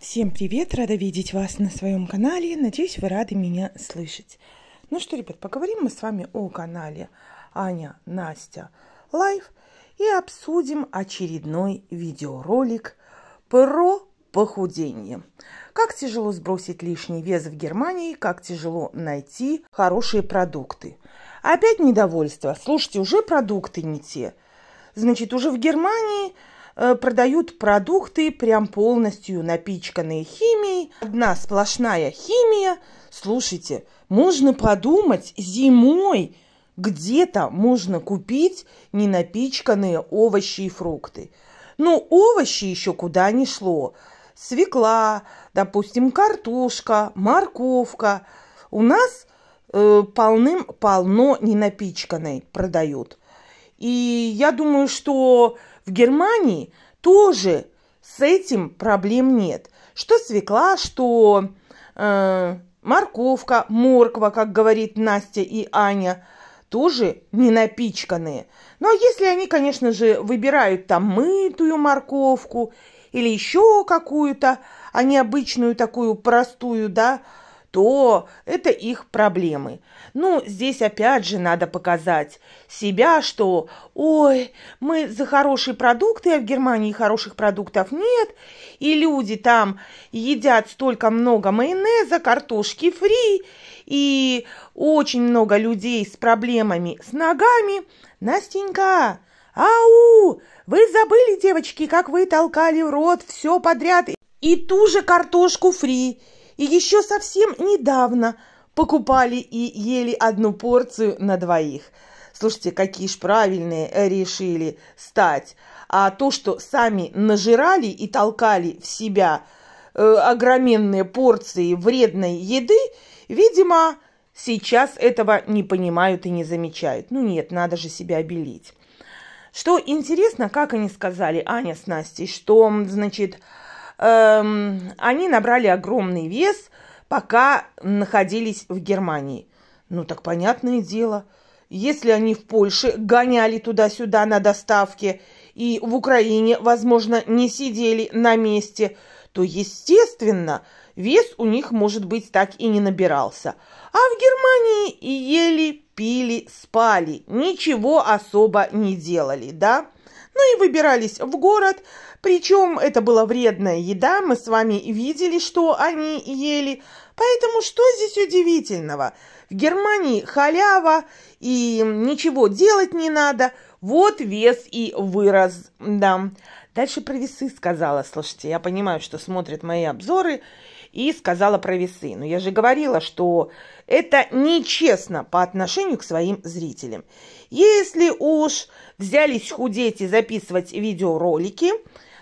Всем привет! Рада видеть вас на своем канале. Надеюсь, вы рады меня слышать. Ну что, ребят, поговорим мы с вами о канале Аня Настя Лайв и обсудим очередной видеоролик про похудение. Как тяжело сбросить лишний вес в Германии, как тяжело найти хорошие продукты. Опять недовольство. Слушайте, уже продукты не те. Значит, уже в Германии Э, продают продукты прям полностью напичканные химией. Одна сплошная химия. Слушайте, можно подумать, зимой где-то можно купить ненапичканные овощи и фрукты. Но овощи еще куда не шло. Свекла, допустим, картошка, морковка. У нас э, полным-полно ненапичканной продают. И я думаю, что в Германии тоже с этим проблем нет. Что свекла, что э, морковка, морква, как говорит Настя и Аня, тоже не напичканные. Ну а если они, конечно же, выбирают там мытую морковку или еще какую-то, а не обычную такую простую, да, то это их проблемы. Ну, здесь опять же надо показать себя, что «Ой, мы за хорошие продукты, а в Германии хороших продуктов нет, и люди там едят столько много майонеза, картошки фри, и очень много людей с проблемами с ногами. Настенька, ау, вы забыли, девочки, как вы толкали в рот все подряд и ту же картошку фри, и еще совсем недавно покупали и ели одну порцию на двоих. Слушайте, какие ж правильные решили стать. А то, что сами нажирали и толкали в себя э, огроменные порции вредной еды, видимо, сейчас этого не понимают и не замечают. Ну нет, надо же себя обелить. Что интересно, как они сказали, Аня с Настей, что, значит, Эм, они набрали огромный вес, пока находились в Германии. Ну так понятное дело, если они в Польше гоняли туда-сюда на доставке и в Украине, возможно, не сидели на месте, то, естественно, вес у них, может быть, так и не набирался. А в Германии ели, пили, спали, ничего особо не делали, да? Ну и выбирались в город. Причем это была вредная еда, мы с вами видели, что они ели. Поэтому что здесь удивительного? В Германии халява и ничего делать не надо. Вот вес и вырос, да. Дальше про весы сказала, слушайте, я понимаю, что смотрят мои обзоры, и сказала про весы. Но я же говорила, что это нечестно по отношению к своим зрителям. Если уж взялись худеть и записывать видеоролики,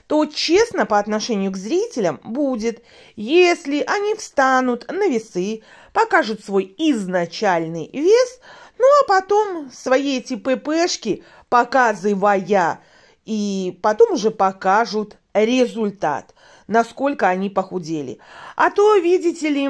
то честно по отношению к зрителям будет, если они встанут на весы, покажут свой изначальный вес, ну а потом свои эти ППшки, показывая, и потом уже покажут результат – насколько они похудели. А то, видите ли,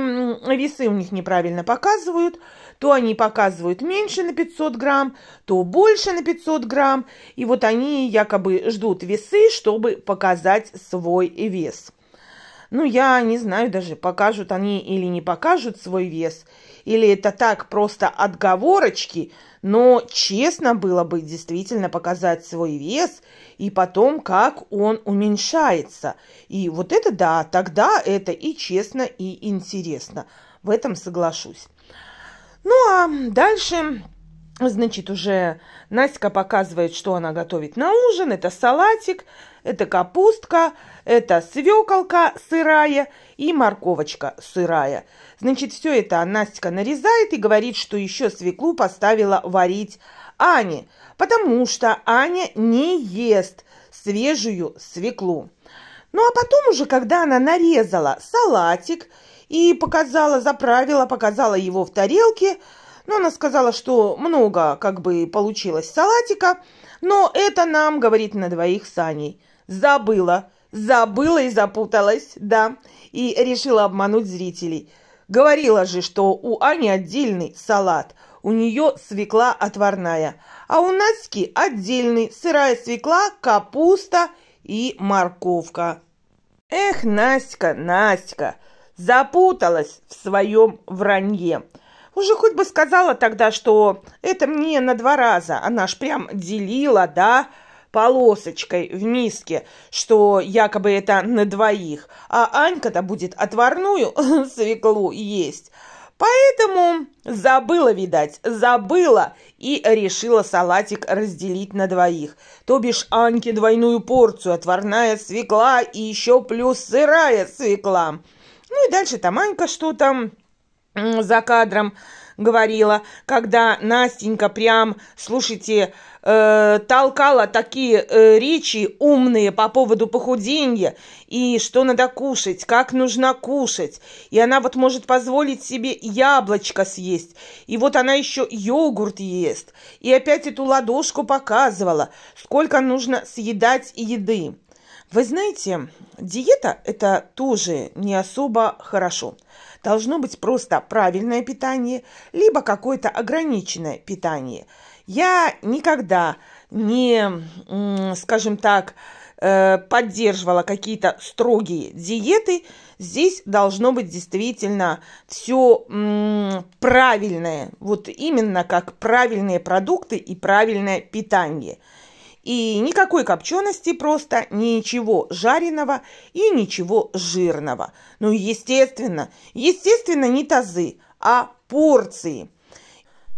весы у них неправильно показывают, то они показывают меньше на 500 грамм, то больше на 500 грамм, и вот они якобы ждут весы, чтобы показать свой вес. Ну, я не знаю даже, покажут они или не покажут свой вес, или это так просто отговорочки, но честно было бы действительно показать свой вес и потом, как он уменьшается. И вот это да, тогда это и честно, и интересно. В этом соглашусь. Ну а дальше Значит, уже Настя показывает, что она готовит на ужин. Это салатик, это капустка, это свеколка сырая и морковочка сырая. Значит, все это Настя нарезает и говорит, что еще свеклу поставила варить Ане, потому что Аня не ест свежую свеклу. Ну а потом уже, когда она нарезала салатик и показала, заправила, показала его в тарелке, но она сказала, что много как бы получилось салатика, но это нам, говорит, на двоих Саней. Забыла, забыла и запуталась, да, и решила обмануть зрителей. Говорила же, что у Ани отдельный салат, у нее свекла отварная, а у Наськи отдельный сырая свекла, капуста и морковка. Эх, Наська, Наська, запуталась в своем вранье. Уже хоть бы сказала тогда, что это мне на два раза. Она ж прям делила, да, полосочкой в миске, что якобы это на двоих. А Анька-то будет отварную свеклу есть. Поэтому забыла, видать, забыла и решила салатик разделить на двоих. То бишь Аньке двойную порцию, отварная свекла и еще плюс сырая свекла. Ну и дальше там Анька что там за кадром говорила, когда Настенька прям, слушайте, э, толкала такие э, речи умные по поводу похудения и что надо кушать, как нужно кушать. И она вот может позволить себе яблочко съесть. И вот она еще йогурт ест. И опять эту ладошку показывала, сколько нужно съедать еды. Вы знаете, диета – это тоже не особо хорошо. Должно быть просто правильное питание, либо какое-то ограниченное питание. Я никогда не, скажем так, э, поддерживала какие-то строгие диеты. Здесь должно быть действительно все правильное, вот именно как правильные продукты и правильное питание – и никакой копчености просто, ничего жареного и ничего жирного. Ну, естественно, естественно, не тазы, а порции.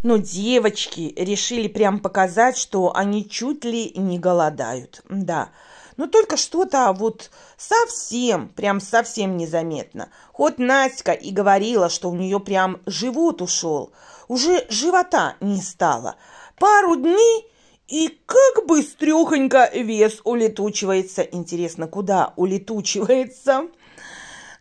Но девочки решили прям показать, что они чуть ли не голодают. Да, но только что-то вот совсем, прям совсем незаметно. вот Настя и говорила, что у нее прям живот ушел, уже живота не стало. Пару дней и как быстрехонько вес улетучивается. Интересно, куда улетучивается?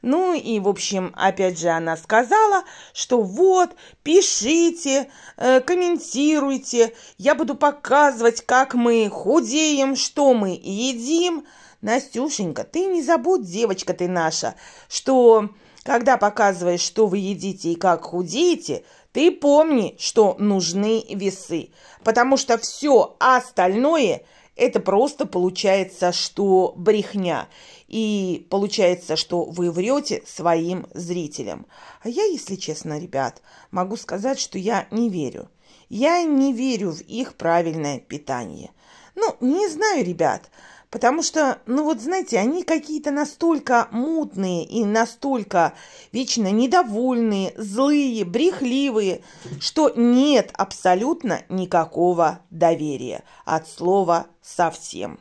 Ну и, в общем, опять же она сказала, что вот, пишите, э, комментируйте, я буду показывать, как мы худеем, что мы едим. Настюшенька, ты не забудь, девочка ты наша, что когда показываешь, что вы едите и как худеете – ты помни, что нужны весы, потому что все остальное это просто получается, что брехня. И получается, что вы врете своим зрителям. А я, если честно, ребят, могу сказать, что я не верю. Я не верю в их правильное питание. Ну, не знаю, ребят. Потому что, ну вот знаете, они какие-то настолько мутные и настолько вечно недовольные, злые, брехливые, что нет абсолютно никакого доверия от слова совсем.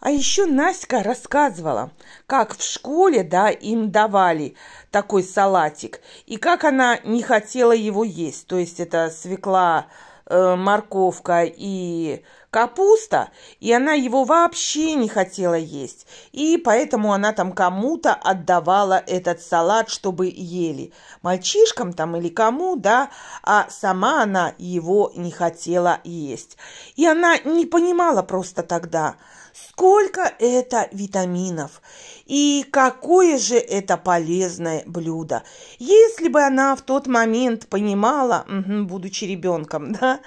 А еще Наська рассказывала, как в школе, да, им давали такой салатик, и как она не хотела его есть. То есть это свекла, э, морковка и капуста, и она его вообще не хотела есть, и поэтому она там кому-то отдавала этот салат, чтобы ели. Мальчишкам там или кому, да, а сама она его не хотела есть. И она не понимала просто тогда, сколько это витаминов и какое же это полезное блюдо. Если бы она в тот момент понимала, будучи ребенком, да,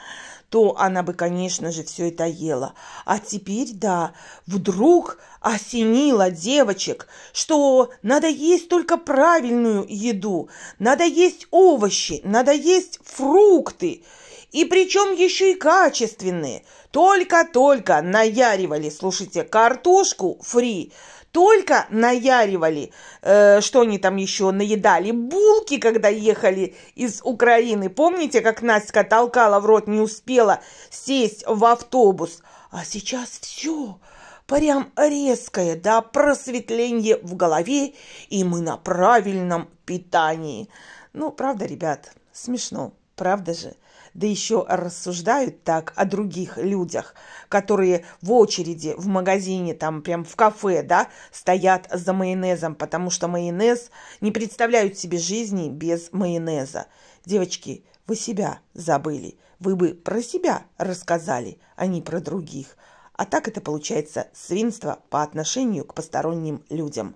то она бы, конечно же, все это ела. А теперь, да, вдруг осенило девочек, что надо есть только правильную еду, надо есть овощи, надо есть фрукты, и причем еще и качественные. Только-только наяривали, слушайте, картошку фри – только наяривали, э, что они там еще наедали, булки, когда ехали из Украины. Помните, как Настя толкала в рот, не успела сесть в автобус? А сейчас все, прям резкое, да, просветление в голове, и мы на правильном питании. Ну, правда, ребят, смешно, правда же? да еще рассуждают так о других людях, которые в очереди в магазине, там прям в кафе, да, стоят за майонезом, потому что майонез не представляют себе жизни без майонеза. Девочки, вы себя забыли. Вы бы про себя рассказали, а не про других. А так это получается свинство по отношению к посторонним людям.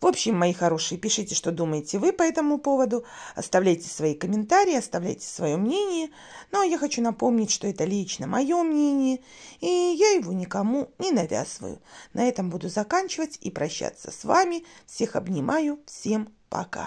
В общем, мои хорошие, пишите, что думаете вы по этому поводу, оставляйте свои комментарии, оставляйте свое мнение. Но я хочу напомнить, что это лично мое мнение, и я его никому не навязываю. На этом буду заканчивать и прощаться с вами. Всех обнимаю, всем пока.